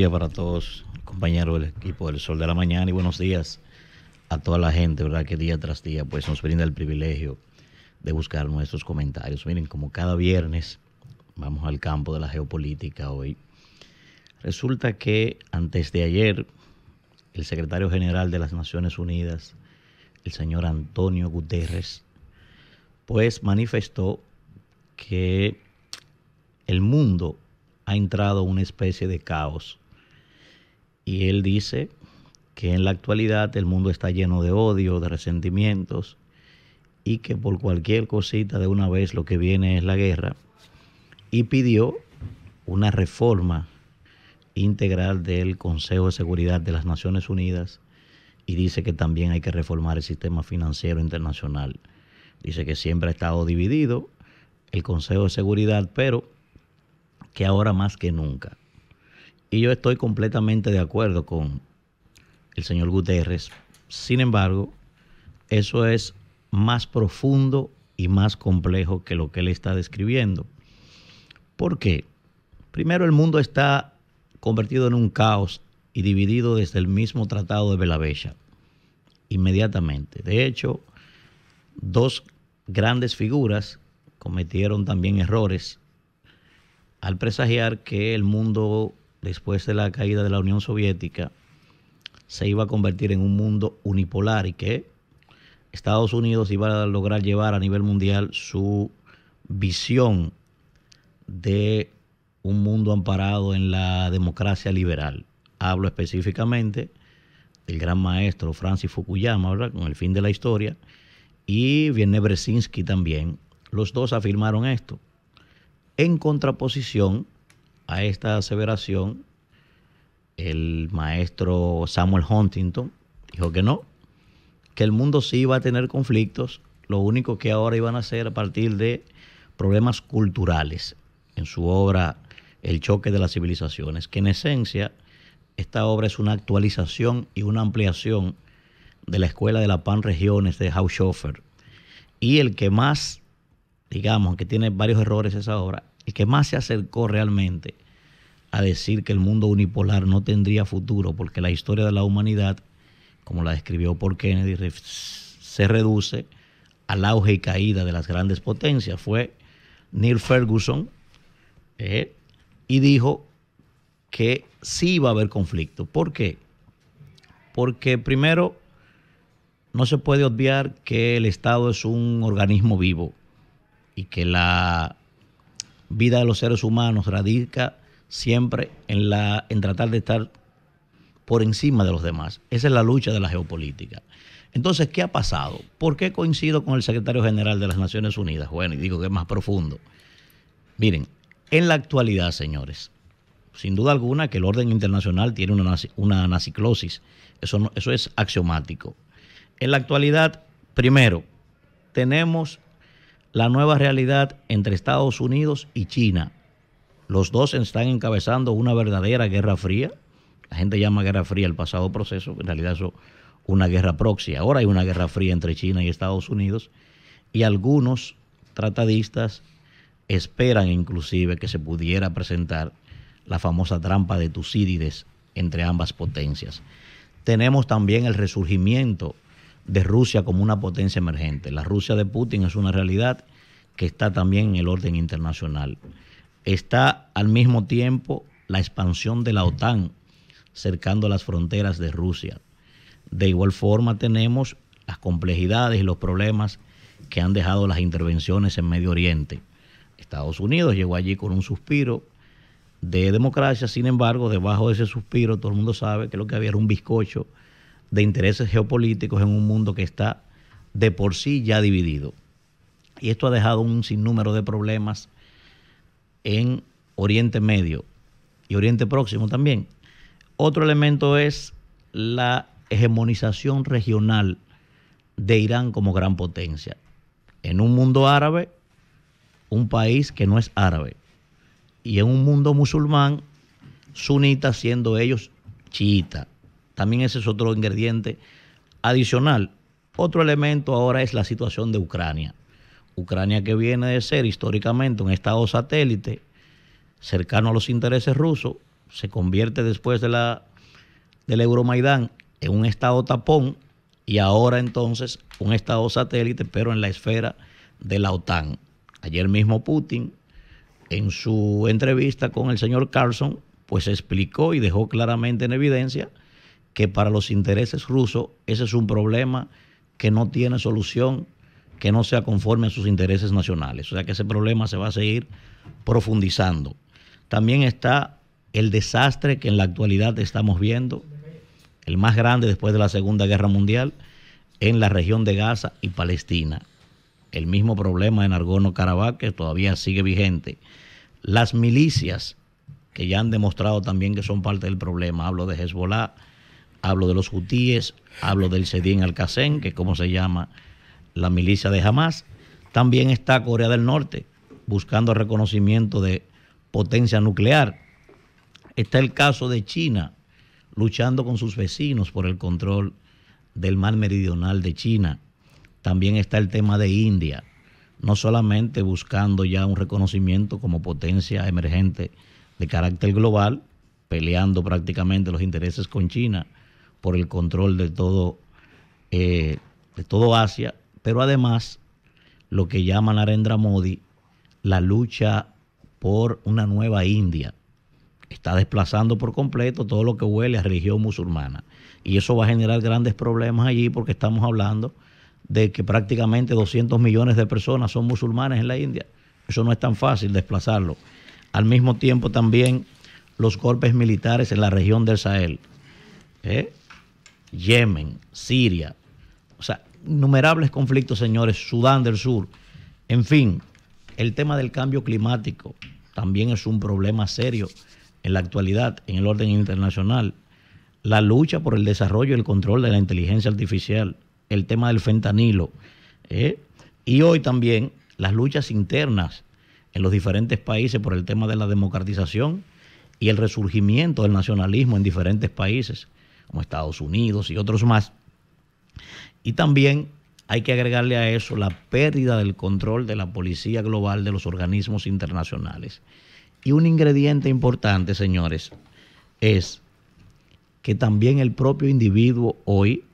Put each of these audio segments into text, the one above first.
días para todos, compañeros del equipo del Sol de la Mañana y buenos días a toda la gente, ¿verdad? Que día tras día pues nos brinda el privilegio de buscar nuestros comentarios. Miren, como cada viernes vamos al campo de la geopolítica hoy. Resulta que antes de ayer el secretario general de las Naciones Unidas, el señor Antonio Guterres, pues manifestó que el mundo ha entrado en una especie de caos y él dice que en la actualidad el mundo está lleno de odio, de resentimientos, y que por cualquier cosita de una vez lo que viene es la guerra, y pidió una reforma integral del Consejo de Seguridad de las Naciones Unidas y dice que también hay que reformar el sistema financiero internacional. Dice que siempre ha estado dividido el Consejo de Seguridad, pero que ahora más que nunca y yo estoy completamente de acuerdo con el señor Guterres. Sin embargo, eso es más profundo y más complejo que lo que él está describiendo. ¿Por qué? Primero, el mundo está convertido en un caos y dividido desde el mismo Tratado de Belabecha, inmediatamente. De hecho, dos grandes figuras cometieron también errores al presagiar que el mundo después de la caída de la Unión Soviética, se iba a convertir en un mundo unipolar y que Estados Unidos iba a lograr llevar a nivel mundial su visión de un mundo amparado en la democracia liberal. Hablo específicamente del gran maestro Francis Fukuyama, ¿verdad? con el fin de la historia, y viene Brzezinski también. Los dos afirmaron esto. En contraposición a esta aseveración, el maestro Samuel Huntington dijo que no, que el mundo sí iba a tener conflictos, lo único que ahora iban a ser a partir de problemas culturales en su obra El choque de las civilizaciones, que en esencia esta obra es una actualización y una ampliación de la escuela de la PAN Regiones de Haushofer. Y el que más, digamos, que tiene varios errores esa obra, el que más se acercó realmente a decir que el mundo unipolar no tendría futuro porque la historia de la humanidad, como la describió por Kennedy, se reduce al auge y caída de las grandes potencias. Fue Neil Ferguson eh, y dijo que sí iba a haber conflicto. ¿Por qué? Porque primero, no se puede obviar que el Estado es un organismo vivo y que la vida de los seres humanos radica siempre en, la, en tratar de estar por encima de los demás. Esa es la lucha de la geopolítica. Entonces, ¿qué ha pasado? ¿Por qué coincido con el secretario general de las Naciones Unidas? Bueno, y digo que es más profundo. Miren, en la actualidad, señores, sin duda alguna que el orden internacional tiene una, una Eso, eso es axiomático. En la actualidad, primero, tenemos la nueva realidad entre Estados Unidos y China. Los dos están encabezando una verdadera guerra fría. La gente llama guerra fría el pasado proceso, en realidad es una guerra proxy. Ahora hay una guerra fría entre China y Estados Unidos y algunos tratadistas esperan inclusive que se pudiera presentar la famosa trampa de Tucídides entre ambas potencias. Tenemos también el resurgimiento de Rusia como una potencia emergente. La Rusia de Putin es una realidad que está también en el orden internacional. Está al mismo tiempo la expansión de la OTAN cercando las fronteras de Rusia. De igual forma tenemos las complejidades y los problemas que han dejado las intervenciones en Medio Oriente. Estados Unidos llegó allí con un suspiro de democracia, sin embargo, debajo de ese suspiro todo el mundo sabe que lo que había era un bizcocho de intereses geopolíticos en un mundo que está de por sí ya dividido. Y esto ha dejado un sinnúmero de problemas en Oriente Medio y Oriente Próximo también. Otro elemento es la hegemonización regional de Irán como gran potencia. En un mundo árabe, un país que no es árabe. Y en un mundo musulmán, sunita siendo ellos chiitas. También ese es otro ingrediente adicional. Otro elemento ahora es la situación de Ucrania. Ucrania que viene de ser históricamente un estado satélite cercano a los intereses rusos, se convierte después de la del Euromaidán en un estado tapón y ahora entonces un estado satélite, pero en la esfera de la OTAN. Ayer mismo Putin, en su entrevista con el señor Carlson, pues explicó y dejó claramente en evidencia que para los intereses rusos ese es un problema que no tiene solución que no sea conforme a sus intereses nacionales. O sea que ese problema se va a seguir profundizando. También está el desastre que en la actualidad estamos viendo, el más grande después de la Segunda Guerra Mundial, en la región de Gaza y Palestina. El mismo problema en Argono-Karabaj que todavía sigue vigente. Las milicias que ya han demostrado también que son parte del problema. Hablo de Hezbollah, hablo de los hutíes, hablo del al Alcacén, que es como se llama la milicia de Hamas. También está Corea del Norte buscando reconocimiento de potencia nuclear. Está el caso de China luchando con sus vecinos por el control del mar meridional de China. También está el tema de India, no solamente buscando ya un reconocimiento como potencia emergente de carácter global, peleando prácticamente los intereses con China, por el control de todo, eh, de todo Asia, pero además lo que llaman Arendra Modi la lucha por una nueva India. Está desplazando por completo todo lo que huele a religión musulmana. Y eso va a generar grandes problemas allí porque estamos hablando de que prácticamente 200 millones de personas son musulmanes en la India. Eso no es tan fácil desplazarlo. Al mismo tiempo también los golpes militares en la región del Sahel. ¿Eh? Yemen, Siria, o sea, innumerables conflictos, señores, Sudán del Sur, en fin, el tema del cambio climático también es un problema serio en la actualidad, en el orden internacional, la lucha por el desarrollo y el control de la inteligencia artificial, el tema del fentanilo, ¿eh? y hoy también las luchas internas en los diferentes países por el tema de la democratización y el resurgimiento del nacionalismo en diferentes países como Estados Unidos y otros más. Y también hay que agregarle a eso la pérdida del control de la policía global de los organismos internacionales. Y un ingrediente importante, señores, es que también el propio individuo hoy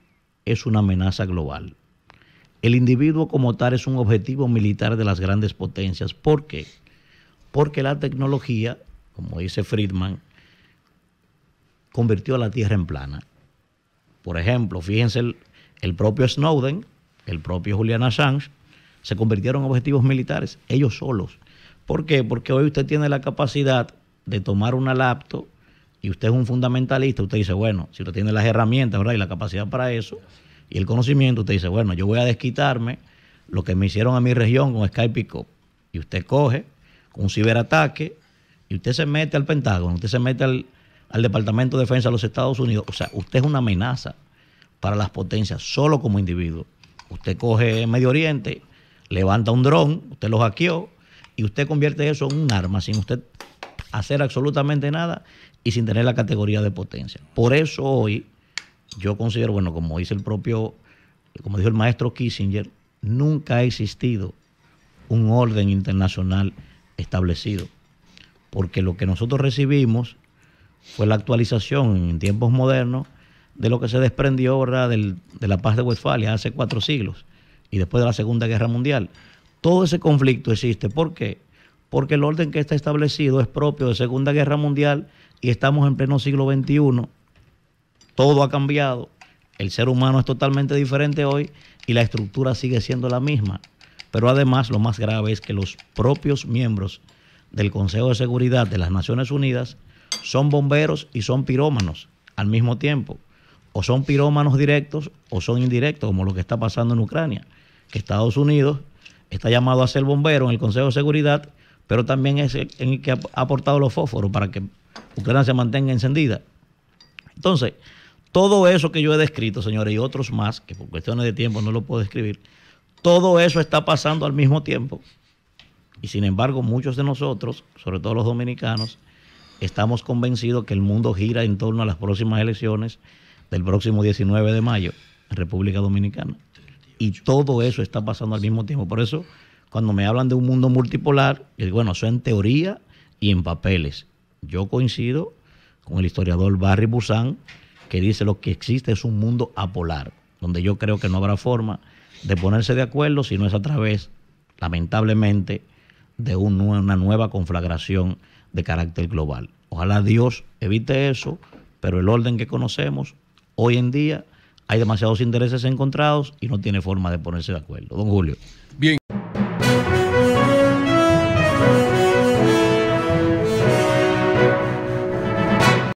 es una amenaza global. El individuo como tal es un objetivo militar de las grandes potencias. ¿Por qué? Porque la tecnología, como dice Friedman, convirtió a la Tierra en plana. Por ejemplo, fíjense, el, propio Snowden, el propio Julian Assange, se convirtieron en objetivos militares, ellos solos. ¿Por qué? Porque hoy usted tiene la capacidad de tomar una laptop y usted es un fundamentalista, usted dice, bueno, si usted tiene las herramientas ¿verdad? y la capacidad para eso y el conocimiento, usted dice, bueno, yo voy a desquitarme lo que me hicieron a mi región con Skype Y usted coge un ciberataque y usted se mete al Pentágono, usted se mete al, al Departamento de Defensa de los Estados Unidos. O sea, usted es una amenaza para las potencias solo como individuo. Usted coge Medio Oriente, levanta un dron, usted lo hackeó y usted convierte eso en un arma sin usted hacer absolutamente nada y sin tener la categoría de potencia. Por eso hoy yo considero, bueno, como dice el propio, como dijo el maestro Kissinger, nunca ha existido un orden internacional establecido, porque lo que nosotros recibimos fue la actualización en tiempos modernos de lo que se desprendió ¿verdad? de la paz de Westfalia hace cuatro siglos y después de la Segunda Guerra Mundial. Todo ese conflicto existe. ¿Por qué? Porque el orden que está establecido es propio de Segunda Guerra Mundial y estamos en pleno siglo XXI. Todo ha cambiado. El ser humano es totalmente diferente hoy y la estructura sigue siendo la misma. Pero además lo más grave es que los propios miembros del Consejo de Seguridad de las Naciones Unidas son bomberos y son pirómanos al mismo tiempo. O son pirómanos directos o son indirectos, como lo que está pasando en Ucrania, que Estados Unidos está llamado a ser bombero en el Consejo de Seguridad, pero también es el que ha aportado los fósforos para que Ucrania se mantenga encendida. Entonces, todo eso que yo he descrito, señores, y otros más, que por cuestiones de tiempo no lo puedo describir, todo eso está pasando al mismo tiempo. Y sin embargo, muchos de nosotros, sobre todo los dominicanos, estamos convencidos que el mundo gira en torno a las próximas elecciones del próximo 19 de mayo en República Dominicana. Y todo eso está pasando al mismo tiempo. Por eso, cuando me hablan de un mundo multipolar, yo bueno, eso en teoría y en papeles. Yo coincido con el historiador Barry Busan, que dice lo que existe es un mundo apolar, donde yo creo que no habrá forma de ponerse de acuerdo si no es a través, lamentablemente, de una nueva conflagración de carácter global. Ojalá Dios evite eso, pero el orden que conocemos hoy en día hay demasiados intereses encontrados y no tiene forma de ponerse de acuerdo. Don Julio. Bien.